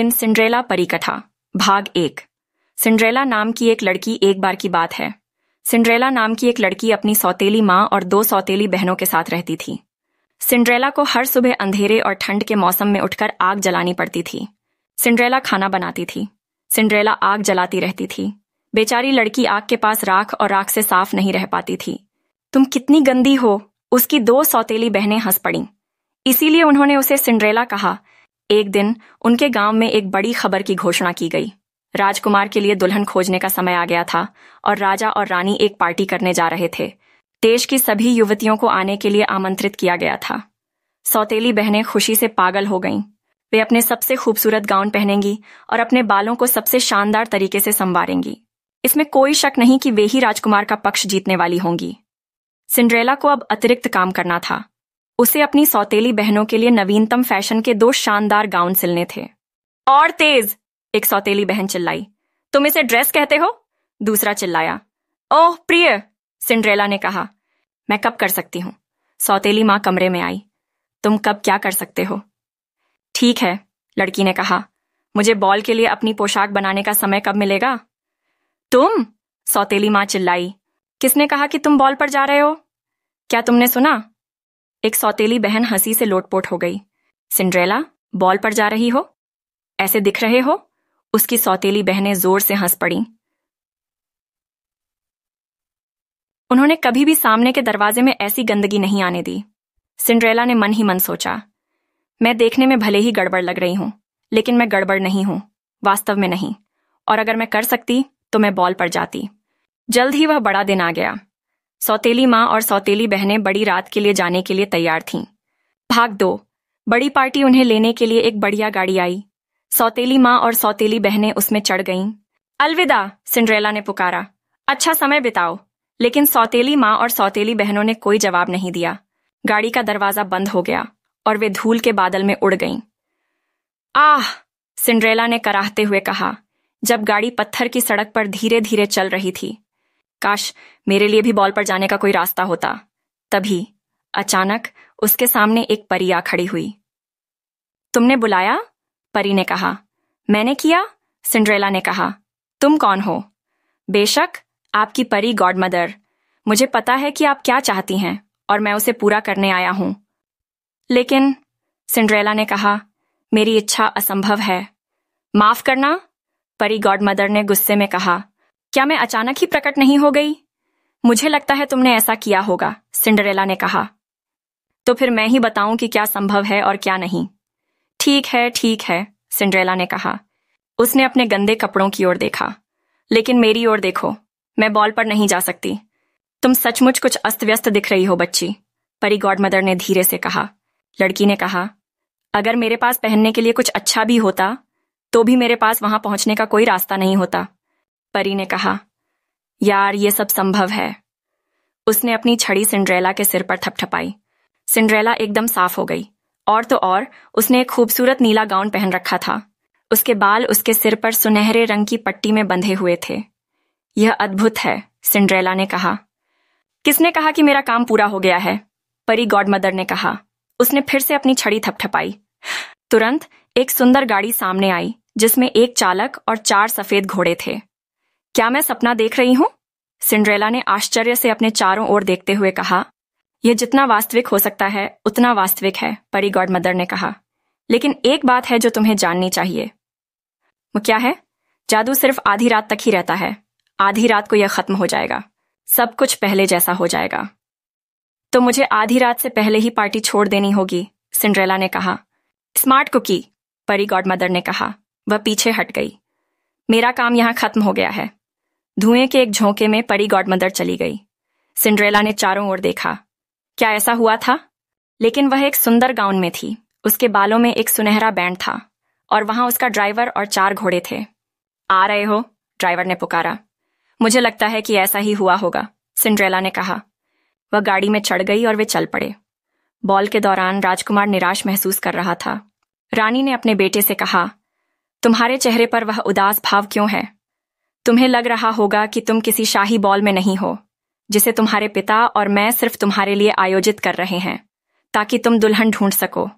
इन Cinderella परिकथा भाग एक Cinderella नाम की एक लड़की एक बार की बात है सिंड्रेला नाम की एक लड़की अपनी सौतेली माँ और दो सौतेली बहनों के साथ रहती थी सिंड्रेला को हर सुबह अंधेरे और ठंड के मौसम में उठकर आग जलानी पड़ती थी सिंड्रेला खाना बनाती थी सिंड्रेला आग जलाती रहती थी बेचारी लड़की आग के पास राख और राख से साफ नहीं रह पाती थी तुम कितनी गंदी हो उसकी दो सौतेली बहनें हंस पड़ी इसीलिए उन्होंने उसे सिंड्रेला कहा एक दिन उनके गांव में एक बड़ी खबर की घोषणा की गई राजकुमार के लिए दुल्हन खोजने का समय आ गया था और राजा और रानी एक पार्टी करने जा रहे थे देश की सभी युवतियों को आने के लिए आमंत्रित किया गया था सौतेली बहनें खुशी से पागल हो गईं वे अपने सबसे खूबसूरत गाउन पहनेंगी और अपने बालों को सबसे शानदार तरीके से संवारेंगी इसमें कोई शक नहीं कि वे ही राजकुमार का पक्ष जीतने वाली होंगी सिंड्रेला को अब अतिरिक्त काम करना था उसे अपनी सौतेली बहनों के लिए नवीनतम फैशन के दो शानदार गाउन सिलने थे और तेज एक सौतेली बहन चिल्लाई तुम इसे ड्रेस कहते हो दूसरा चिल्लाया ओह प्रिय सिंड्रेला ने कहा मैं कब कर सकती हूं सौतेली मां कमरे में आई तुम कब क्या कर सकते हो ठीक है लड़की ने कहा मुझे बॉल के लिए अपनी पोशाक बनाने का समय कब मिलेगा तुम सौतेली मां चिल्लाई किसने कहा कि तुम बॉल पर जा रहे हो क्या तुमने सुना एक सौतेली बहन हंसी से लोटपोट हो गई सिंड्रेला बॉल पर जा रही हो ऐसे दिख रहे हो उसकी सौतेली बहनें जोर से हंस पड़ी उन्होंने कभी भी सामने के दरवाजे में ऐसी गंदगी नहीं आने दी सिंड्रेला ने मन ही मन सोचा मैं देखने में भले ही गड़बड़ लग रही हूं लेकिन मैं गड़बड़ नहीं हूं वास्तव में नहीं और अगर मैं कर सकती तो मैं बॉल पर जाती जल्द ही वह बड़ा दिन आ गया सौतेली माँ और सौतेली बहनें बड़ी रात के लिए जाने के लिए तैयार थीं भाग दो बड़ी पार्टी उन्हें लेने के लिए एक बढ़िया गाड़ी आई सौतेली माँ और सौतेली बहनें उसमें चढ़ गईं अलविदा सिंड्रेला ने पुकारा अच्छा समय बिताओ लेकिन सौतेली माँ और सौतेली बहनों ने कोई जवाब नहीं दिया गाड़ी का दरवाजा बंद हो गया और वे धूल के बादल में उड़ गईं आह सिंड्रेला ने कराहते हुए कहा जब गाड़ी पत्थर की सड़क पर धीरे धीरे चल रही थी काश मेरे लिए भी बॉल पर जाने का कोई रास्ता होता तभी अचानक उसके सामने एक परी आ खड़ी हुई तुमने बुलाया परी ने कहा मैंने किया सिंड्रेला ने कहा तुम कौन हो बेशक आपकी परी गॉड मदर मुझे पता है कि आप क्या चाहती हैं और मैं उसे पूरा करने आया हूं लेकिन सिंड्रेला ने कहा मेरी इच्छा असंभव है माफ करना परी गॉड मदर ने गुस्से में कहा क्या मैं अचानक ही प्रकट नहीं हो गई मुझे लगता है तुमने ऐसा किया होगा सिंडरेला ने कहा तो फिर मैं ही बताऊं कि क्या संभव है और क्या नहीं ठीक है ठीक है सिंड्रेला ने कहा उसने अपने गंदे कपड़ों की ओर देखा लेकिन मेरी ओर देखो मैं बॉल पर नहीं जा सकती तुम सचमुच कुछ अस्त व्यस्त दिख रही हो बच्ची परी गॉड मदर ने धीरे से कहा लड़की ने कहा अगर मेरे पास पहनने के लिए कुछ अच्छा भी होता तो भी मेरे पास वहां पहुंचने का कोई रास्ता नहीं होता परी ने कहा यार ये सब संभव है उसने अपनी छड़ी सिंड्रेला के सिर पर थपथपाई सिंड्रेला एकदम साफ हो गई और तो और उसने एक खूबसूरत नीला गाउन पहन रखा था उसके बाल उसके सिर पर सुनहरे रंग की पट्टी में बंधे हुए थे यह अद्भुत है सिंड्रेला ने कहा किसने कहा कि मेरा काम पूरा हो गया है परी गॉड मदर ने कहा उसने फिर से अपनी छड़ी थपथपाई तुरंत एक सुंदर गाड़ी सामने आई जिसमें एक चालक और चार सफेद घोड़े थे क्या मैं सपना देख रही हूं सिंड्रेला ने आश्चर्य से अपने चारों ओर देखते हुए कहा यह जितना वास्तविक हो सकता है उतना वास्तविक है परी गॉड मदर ने कहा लेकिन एक बात है जो तुम्हें जाननी चाहिए वो क्या है जादू सिर्फ आधी रात तक ही रहता है आधी रात को यह खत्म हो जाएगा सब कुछ पहले जैसा हो जाएगा तो मुझे आधी रात से पहले ही पार्टी छोड़ देनी होगी सिंड्रेला ने कहा स्मार्ट कुकी परी गॉड मदर ने कहा वह पीछे हट गई मेरा काम यहां खत्म हो गया है धुएं के एक झोंके में पड़ी गॉडमदर चली गई सिंड्रेला ने चारों ओर देखा क्या ऐसा हुआ था लेकिन वह एक सुंदर गाउन में थी उसके बालों में एक सुनहरा बैंड था और वहां उसका ड्राइवर और चार घोड़े थे आ रहे हो ड्राइवर ने पुकारा मुझे लगता है कि ऐसा ही हुआ होगा सिंड्रेला ने कहा वह गाड़ी में चढ़ गई और वे चल पड़े बॉल के दौरान राजकुमार निराश महसूस कर रहा था रानी ने अपने बेटे से कहा तुम्हारे चेहरे पर वह उदास भाव क्यों है तुम्हें लग रहा होगा कि तुम किसी शाही बॉल में नहीं हो जिसे तुम्हारे पिता और मैं सिर्फ तुम्हारे लिए आयोजित कर रहे हैं ताकि तुम दुल्हन ढूंढ सको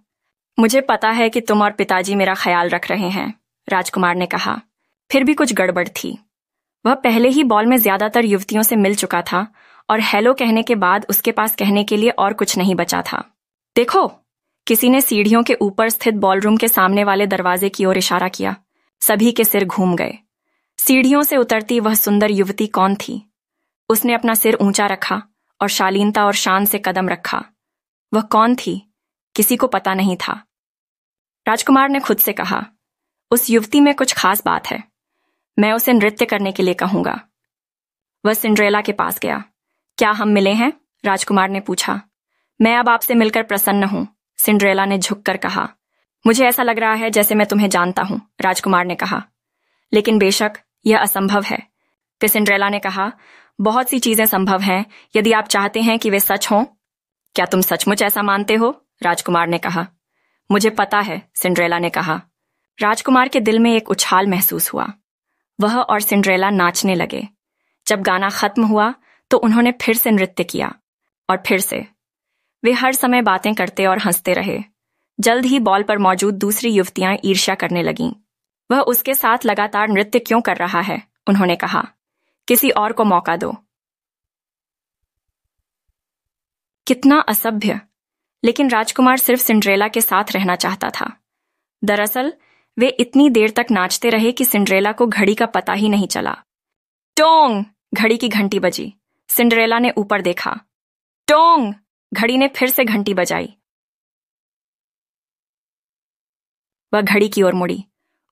मुझे पता है कि तुम और पिताजी मेरा ख्याल रख रहे हैं राजकुमार ने कहा फिर भी कुछ गड़बड़ थी वह पहले ही बॉल में ज्यादातर युवतियों से मिल चुका था और हेलो कहने के बाद उसके पास कहने के लिए और कुछ नहीं बचा था देखो किसी ने सीढ़ियों के ऊपर स्थित बॉलरूम के सामने वाले दरवाजे की ओर इशारा किया सभी के सिर घूम गए सीढ़ियों से उतरती वह सुंदर युवती कौन थी उसने अपना सिर ऊंचा रखा और शालीनता और शान से कदम रखा वह कौन थी किसी को पता नहीं था राजकुमार ने खुद से कहा उस युवती में कुछ खास बात है मैं उसे नृत्य करने के लिए कहूंगा वह सिंड्रेला के पास गया क्या हम मिले हैं राजकुमार ने पूछा मैं अब आपसे मिलकर प्रसन्न हूं सिंड्रेला ने झुककर कहा मुझे ऐसा लग रहा है जैसे मैं तुम्हें जानता हूं राजकुमार ने कहा लेकिन बेशक यह असंभव है सिंड्रेला ने कहा बहुत सी चीजें संभव हैं यदि आप चाहते हैं कि वे सच हों क्या तुम सचमुच ऐसा मानते हो राजकुमार ने कहा मुझे पता है सिंड्रेला ने कहा राजकुमार के दिल में एक उछाल महसूस हुआ वह और सिंड्रेला नाचने लगे जब गाना खत्म हुआ तो उन्होंने फिर से नृत्य किया और फिर से वे हर समय बातें करते और हंसते रहे जल्द ही बॉल पर मौजूद दूसरी युवतियां ईर्ष्या करने लगीं वह उसके साथ लगातार नृत्य क्यों कर रहा है उन्होंने कहा किसी और को मौका दो कितना असभ्य लेकिन राजकुमार सिर्फ सिंड्रेला के साथ रहना चाहता था दरअसल वे इतनी देर तक नाचते रहे कि सिंड्रेला को घड़ी का पता ही नहीं चला टोंग घड़ी की घंटी बजी सिंड्रेला ने ऊपर देखा टोंग घड़ी ने फिर से घंटी बजाई वह घड़ी की ओर मुड़ी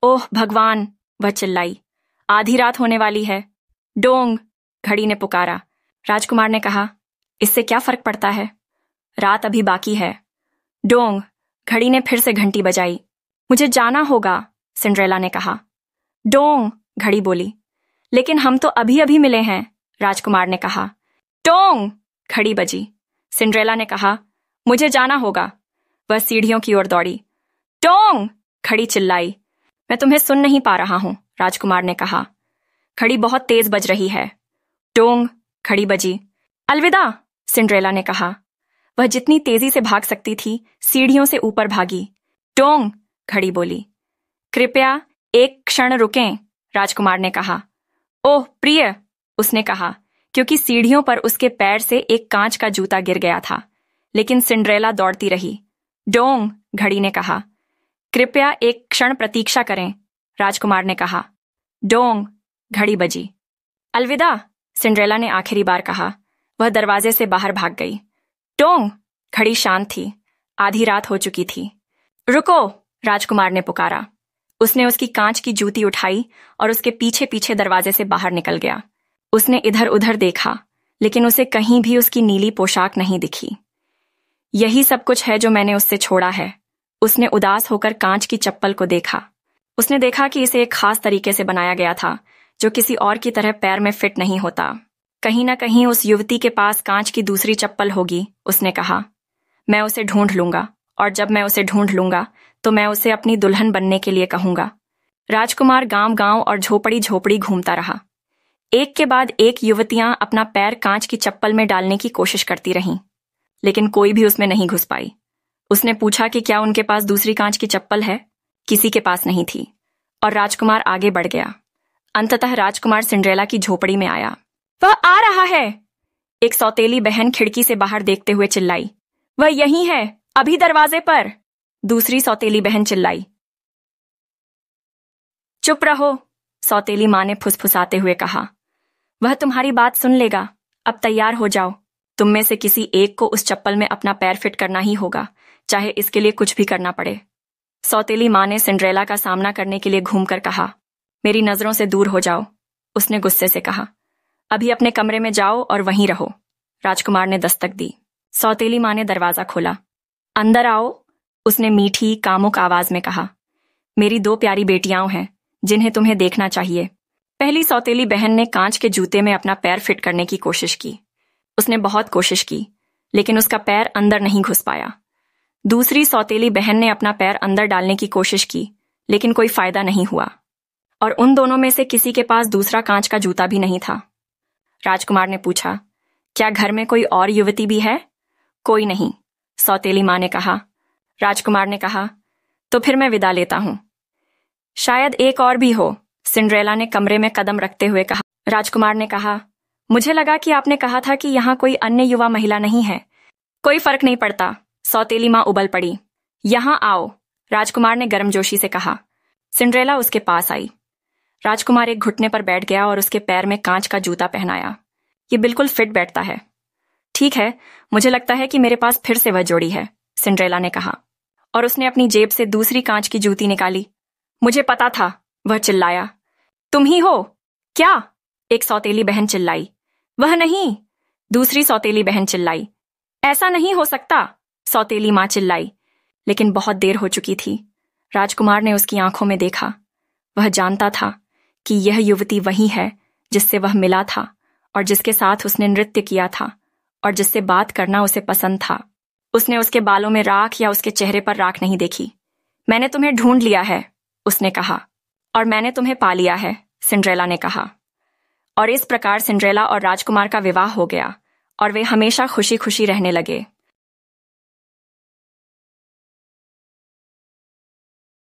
ओह भगवान वह चिल्लाई आधी रात होने वाली है डोंग घड़ी ने पुकारा राजकुमार ने कहा इससे क्या फर्क पड़ता है रात अभी बाकी है डोंग घड़ी ने फिर से घंटी बजाई मुझे जाना होगा सिंड्रेला ने कहा डोंग घड़ी बोली लेकिन हम तो अभी अभी मिले हैं राजकुमार ने कहा टोंग घड़ी बजी सिंड्रेला ने कहा मुझे जाना होगा वह सीढ़ियों की ओर दौड़ी टोंग घड़ी चिल्लाई मैं तुम्हें सुन नहीं पा रहा हूं राजकुमार ने कहा खड़ी बहुत तेज बज रही है टोंग खड़ी बजी अलविदा सिंड्रेला ने कहा वह जितनी तेजी से भाग सकती थी सीढ़ियों से ऊपर भागी टोंग घड़ी बोली कृपया एक क्षण रुकें राजकुमार ने कहा ओह प्रिय उसने कहा क्योंकि सीढ़ियों पर उसके पैर से एक कांच का जूता गिर गया था लेकिन सिंड्रेला दौड़ती रही डोंग घड़ी ने कहा कृपया एक क्षण प्रतीक्षा करें राजकुमार ने कहा डोंग घड़ी बजी अलविदा सिंड्रेला ने आखिरी बार कहा वह दरवाजे से बाहर भाग गई डोंग घड़ी शांत थी आधी रात हो चुकी थी रुको राजकुमार ने पुकारा उसने उसकी कांच की जूती उठाई और उसके पीछे पीछे दरवाजे से बाहर निकल गया उसने इधर उधर देखा लेकिन उसे कहीं भी उसकी नीली पोशाक नहीं दिखी यही सब कुछ है जो मैंने उससे छोड़ा है उसने उदास होकर कांच की चप्पल को देखा उसने देखा कि इसे एक खास तरीके से बनाया गया था जो किसी और की तरह पैर में फिट नहीं होता कहीं ना कहीं उस युवती के पास कांच की दूसरी चप्पल होगी उसने कहा मैं उसे ढूंढ लूंगा और जब मैं उसे ढूंढ लूंगा तो मैं उसे अपनी दुल्हन बनने के लिए कहूंगा राजकुमार गांव गांव और झोपड़ी झोपड़ी घूमता रहा एक के बाद एक युवतियां अपना पैर कांच की चप्पल में डालने की कोशिश करती रहीं लेकिन कोई भी उसमें नहीं घुस पाई उसने पूछा कि क्या उनके पास दूसरी कांच की चप्पल है किसी के पास नहीं थी और राजकुमार आगे बढ़ गया अंततः राजकुमार सिंड्रेला की झोपड़ी में आया वह आ रहा है एक सौतेली बहन खिड़की से बाहर देखते हुए चिल्लाई वह यही है अभी दरवाजे पर दूसरी सौतेली बहन चिल्लाई चुप रहो सौतेली मां ने फुसफुसाते हुए कहा वह तुम्हारी बात सुन लेगा अब तैयार हो जाओ तुम में से किसी एक को उस चप्पल में अपना पैर फिट करना ही होगा चाहे इसके लिए कुछ भी करना पड़े सौतेली माँ ने सिंड्रेला का सामना करने के लिए घूमकर कहा मेरी नजरों से दूर हो जाओ उसने गुस्से से कहा अभी अपने कमरे में जाओ और वहीं रहो राजकुमार ने दस्तक दी सौतेली माँ ने दरवाजा खोला अंदर आओ उसने मीठी कामुक आवाज में कहा मेरी दो प्यारी बेटियां हैं जिन्हें तुम्हें देखना चाहिए पहली सौतेली बहन ने कांच के जूते में अपना पैर फिट करने की कोशिश की उसने बहुत कोशिश की लेकिन उसका पैर अंदर नहीं घुस पाया दूसरी सौतेली बहन ने अपना पैर अंदर डालने की कोशिश की लेकिन कोई फायदा नहीं हुआ और उन दोनों में से किसी के पास दूसरा कांच का जूता भी नहीं था राजकुमार ने पूछा क्या घर में कोई और युवती भी है कोई नहीं सौतेली मां ने कहा राजकुमार ने कहा तो फिर मैं विदा लेता हूं शायद एक और भी हो सिंड्रेला ने कमरे में कदम रखते हुए कहा राजकुमार ने कहा मुझे लगा कि आपने कहा था कि यहाँ कोई अन्य युवा महिला नहीं है कोई फर्क नहीं पड़ता सौतेली माँ उबल पड़ी यहाँ आओ राजकुमार ने गर्मजोशी से कहा सिंड्रेला उसके पास आई राजकुमार एक घुटने पर बैठ गया और उसके पैर में कांच का जूता पहनाया ये बिल्कुल फिट बैठता है ठीक है मुझे लगता है कि मेरे पास फिर से वह जोड़ी है सिंड्रेला ने कहा और उसने अपनी जेब से दूसरी कांच की जूती निकाली मुझे पता था वह चिल्लाया तुम ही हो क्या एक सौतेली बहन चिल्लाई वह नहीं दूसरी सौतेली बहन चिल्लाई ऐसा नहीं हो सकता सौतेली मां चिल्लाई लेकिन बहुत देर हो चुकी थी राजकुमार ने उसकी आंखों में देखा वह जानता था कि यह युवती वही है जिससे वह मिला था और जिसके साथ उसने नृत्य किया था और जिससे बात करना उसे पसंद था उसने उसके बालों में राख या उसके चेहरे पर राख नहीं देखी मैंने तुम्हें ढूंढ लिया है उसने कहा और मैंने तुम्हें पा लिया है सिंड्रेला ने कहा और इस प्रकार सिंड्रेला और राजकुमार का विवाह हो गया और वे हमेशा खुशी खुशी रहने लगे